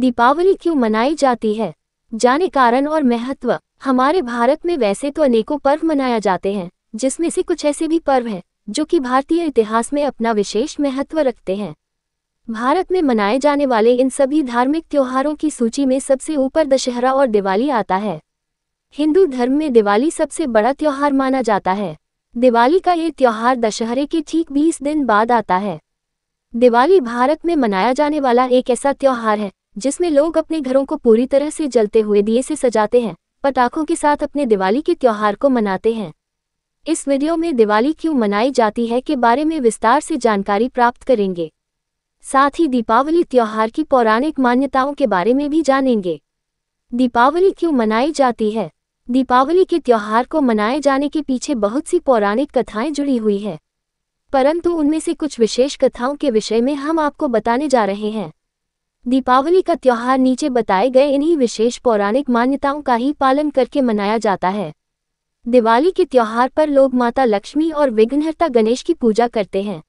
दीपावली क्यों मनाई जाती है जाने कारण और महत्व हमारे भारत में वैसे तो अनेकों पर्व मनाया जाते हैं जिसमें से कुछ ऐसे भी पर्व हैं जो कि भारतीय इतिहास में अपना विशेष महत्व रखते हैं भारत में मनाए जाने वाले इन सभी धार्मिक त्योहारों की सूची में सबसे ऊपर दशहरा और दिवाली आता है हिंदू धर्म में दिवाली सबसे बड़ा त्योहार माना जाता है दिवाली का ये त्यौहार दशहरे के ठीक 20 दिन बाद आता है दिवाली भारत में मनाया जाने वाला एक ऐसा त्यौहार है जिसमें लोग अपने घरों को पूरी तरह से जलते हुए दिए से सजाते हैं पटाखों के साथ अपने दिवाली के त्योहार को मनाते हैं इस वीडियो में दिवाली क्यों मनाई जाती है के बारे में विस्तार से जानकारी प्राप्त करेंगे साथ ही दीपावली त्योहार की पौराणिक मान्यताओं के बारे में भी जानेंगे दीपावली क्यों मनाई जाती है दीपावली के त्योहार को मनाए जाने के पीछे बहुत सी पौराणिक कथाएं जुड़ी हुई है परंतु उनमें से कुछ विशेष कथाओं के विषय में हम आपको बताने जा रहे हैं दीपावली का त्यौहार नीचे बताए गए इन्हीं विशेष पौराणिक मान्यताओं का ही पालन करके मनाया जाता है दिवाली के त्यौहार पर लोग माता लक्ष्मी और विघ्नहर्ता गणेश की पूजा करते हैं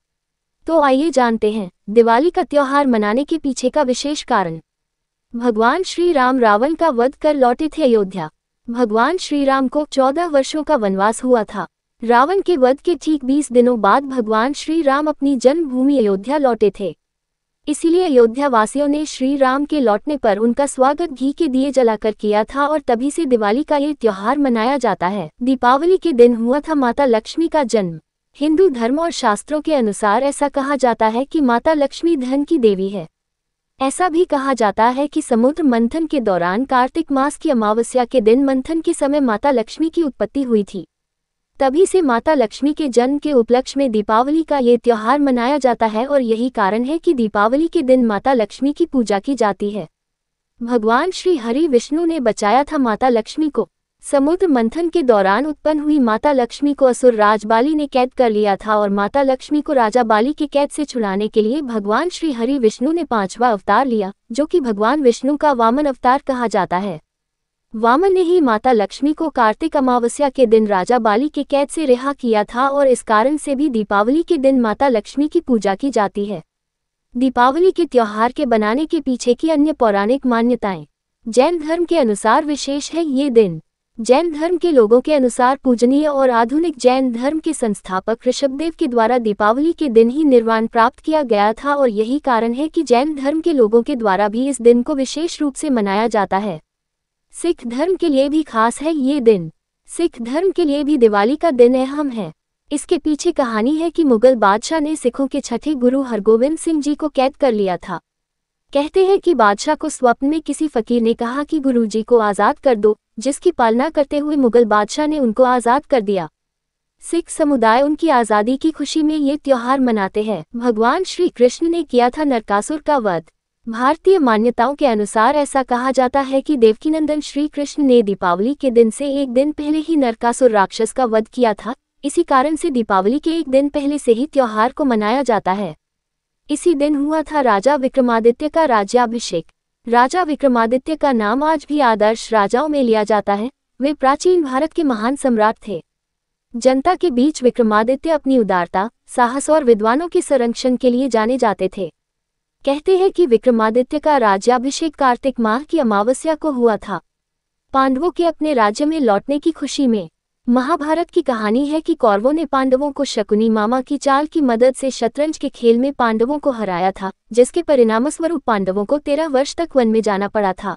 तो आइए जानते हैं दिवाली का त्यौहार मनाने के पीछे का विशेष कारण भगवान श्री राम रावण का वध कर लौटे थे अयोध्या भगवान श्री राम को चौदह वर्षों का वनवास हुआ था रावण के वध के ठीक बीस दिनों बाद भगवान श्री राम अपनी जन्मभूमि अयोध्या लौटे थे इसीलिए अयोध्या वासियों ने श्री राम के लौटने पर उनका स्वागत घी के दिए जलाकर किया था और तभी से दिवाली का ये त्योहार मनाया जाता है दीपावली के दिन हुआ था माता लक्ष्मी का जन्म हिंदू धर्म और शास्त्रों के अनुसार ऐसा कहा जाता है कि माता लक्ष्मी धन की देवी है ऐसा भी कहा जाता है कि समुद्र मंथन के दौरान कार्तिक मास की अमावस्या के दिन मंथन के समय माता लक्ष्मी की उत्पत्ति हुई थी तभी से माता लक्ष्मी के जन्म के उपलक्ष्य में दीपावली का ये त्यौहार मनाया जाता है और यही कारण है कि दीपावली के दिन माता लक्ष्मी की पूजा की जाती है भगवान श्री हरि विष्णु ने बचाया था माता लक्ष्मी को समुद्र मंथन के दौरान उत्पन्न हुई माता लक्ष्मी को असुर राज बाली ने कैद कर लिया था और माता लक्ष्मी को राजा बाली के कैद से छुड़ाने के लिए भगवान श्री हरि विष्णु ने पांचवा अवतार लिया जो कि भगवान विष्णु का वामन अवतार कहा जाता है वामन ने ही माता लक्ष्मी को कार्तिक अमावस्या के दिन राजा बाली के कैद से रिहा किया था और इस कारण से भी दीपावली के दिन माता लक्ष्मी की पूजा की जाती है दीपावली के त्यौहार के बनाने के पीछे की अन्य पौराणिक मान्यताएं जैन धर्म के अनुसार विशेष है ये दिन जैन धर्म के लोगों के अनुसार पूजनीय और आधुनिक जैन धर्म के संस्थापक ऋषभदेव के द्वारा दीपावली के दिन ही निर्वाण प्राप्त किया गया था और यही कारण है कि जैन धर्म के लोगों के द्वारा भी इस दिन को विशेष रूप से मनाया जाता है सिख धर्म के लिए भी खास है ये दिन सिख धर्म के लिए भी दिवाली का दिन अहम है इसके पीछे कहानी है कि मुगल बादशाह ने सिखों के छठे गुरु हरगोविंद सिंह जी को कैद कर लिया था कहते हैं कि बादशाह को स्वप्न में किसी फकीर ने कहा कि गुरु जी को आज़ाद कर दो जिसकी पालना करते हुए मुगल बादशाह ने उनको आज़ाद कर दिया सिख समुदाय उनकी आज़ादी की खुशी में ये त्यौहार मनाते हैं भगवान श्री कृष्ण ने किया था नरकासुर का वध भारतीय मान्यताओं के अनुसार ऐसा कहा जाता है कि देवकीनंदन श्री कृष्ण ने दीपावली के दिन से एक दिन पहले ही नरकासुर राक्षस का वध किया था इसी कारण से दीपावली के एक दिन पहले से ही त्योहार को मनाया जाता है इसी दिन हुआ था राजा विक्रमादित्य का राज्याभिषेक राजा विक्रमादित्य का नाम आज भी आदर्श राजाओं में लिया जाता है वे प्राचीन भारत के महान सम्राट थे जनता के बीच विक्रमादित्य अपनी उदारता साहस और विद्वानों के संरक्षण के लिए जाने जाते थे कहते हैं कि विक्रमादित्य का राज्याभिषेक कार्तिक माह की अमावस्या को हुआ था पांडवों के अपने राज्य में लौटने की खुशी में महाभारत की कहानी है कि कौरवों ने पांडवों को शकुनी मामा की चाल की मदद से शतरंज के खेल में पांडवों को हराया था जिसके परिणामस्वरूप पांडवों को तेरह वर्ष तक वन में जाना पड़ा था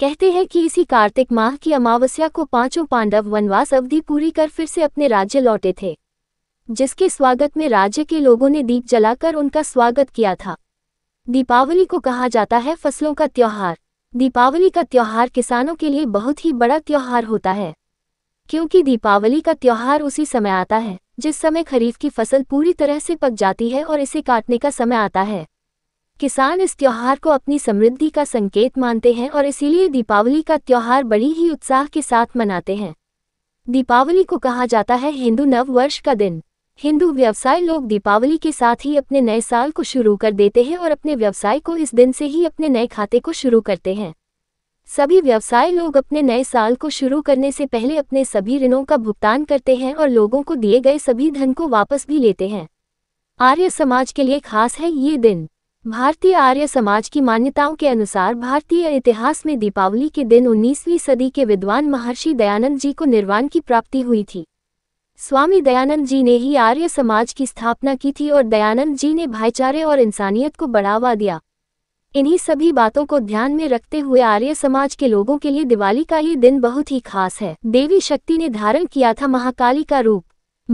कहते हैं कि इसी कार्तिक माह की अमावस्या को पांचों पांडव वनवास अवधि पूरी कर फिर से अपने राज्य लौटे थे जिसके स्वागत में राज्य के लोगों ने दीप जलाकर उनका स्वागत किया था दीपावली को कहा जाता है फसलों का त्यौहार दीपावली का त्यौहार किसानों के लिए बहुत ही बड़ा त्यौहार होता है क्योंकि दीपावली का त्यौहार उसी समय आता है जिस समय खरीफ की फसल पूरी तरह से पक जाती है और इसे काटने का समय आता है किसान इस त्यौहार को अपनी समृद्धि का संकेत मानते हैं और इसीलिए दीपावली का त्यौहार बड़ी ही उत्साह के साथ मनाते हैं दीपावली को कहा जाता है हिंदू नववर्ष का दिन हिंदू व्यवसाय लोग दीपावली के साथ ही अपने नए साल को शुरू कर देते हैं और अपने व्यवसाय को इस दिन से ही अपने नए खाते को शुरू करते हैं सभी व्यवसाय लोग अपने नए साल को शुरू करने से पहले अपने सभी ऋणों का भुगतान करते हैं और लोगों को दिए गए सभी धन को वापस भी लेते हैं आर्य समाज के लिए खास है ये दिन भारतीय आर्य समाज की मान्यताओं के अनुसार भारतीय इतिहास में दीपावली के दिन 19वीं सदी के विद्वान महर्षि दयानंद जी को निर्वाण की प्राप्ति हुई थी स्वामी दयानंद जी ने ही आर्य समाज की स्थापना की थी और दयानंद जी ने भाईचारे और इंसानियत को बढ़ावा दिया इन्हीं सभी बातों को ध्यान में रखते हुए आर्य समाज के लोगों के लिए दिवाली का ये दिन बहुत ही खास है देवी शक्ति ने धारण किया था महाकाली का रूप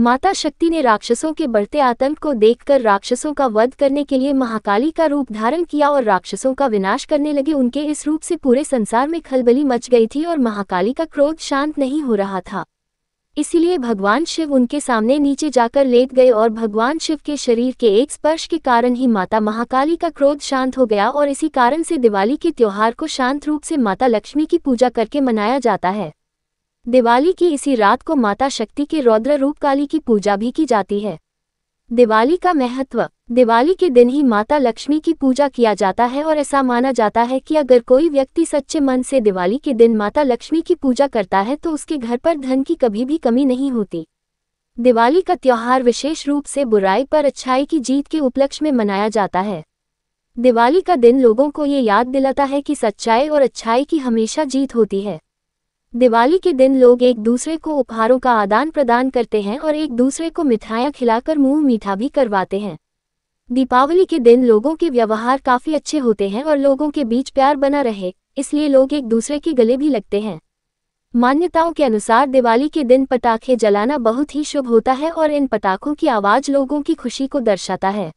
माता शक्ति ने राक्षसों के बढ़ते आतंक को देखकर राक्षसों का वध करने के लिए महाकाली का रूप धारण किया और राक्षसों का विनाश करने लगे उनके इस रूप से पूरे संसार में खलबली मच गई थी और महाकाली का क्रोध शांत नहीं हो रहा था इसलिए भगवान शिव उनके सामने नीचे जाकर लेट गए और भगवान शिव के शरीर के एक स्पर्श के कारण ही माता महाकाली का क्रोध शांत हो गया और इसी कारण से दिवाली के त्योहार को शांत रूप से माता लक्ष्मी की पूजा करके मनाया जाता है दिवाली की इसी रात को माता शक्ति के रौद्र रूप काली की पूजा भी की जाती है दिवाली का महत्व दिवाली के दिन ही माता लक्ष्मी की पूजा किया जाता है और ऐसा माना जाता है कि अगर कोई व्यक्ति सच्चे मन से दिवाली के दिन माता लक्ष्मी की पूजा करता है तो उसके घर पर धन की कभी भी कमी नहीं होती दिवाली का त्यौहार विशेष रूप से बुराई पर अच्छाई की जीत के उपलक्ष्य में मनाया जाता है दिवाली का दिन लोगों को ये याद दिलाता है कि सच्चाई और अच्छाई की हमेशा जीत होती है दिवाली के दिन लोग एक दूसरे को उपहारों का आदान प्रदान करते हैं और एक दूसरे को मिठाइयाँ खिलाकर मुंह मीठा भी करवाते हैं दीपावली के दिन लोगों के व्यवहार काफ़ी अच्छे होते हैं और लोगों के बीच प्यार बना रहे इसलिए लोग एक दूसरे के गले भी लगते हैं मान्यताओं के अनुसार दिवाली के दिन पटाखे जलाना बहुत ही शुभ होता है और इन पटाखों की आवाज़ लोगों की खुशी को दर्शाता है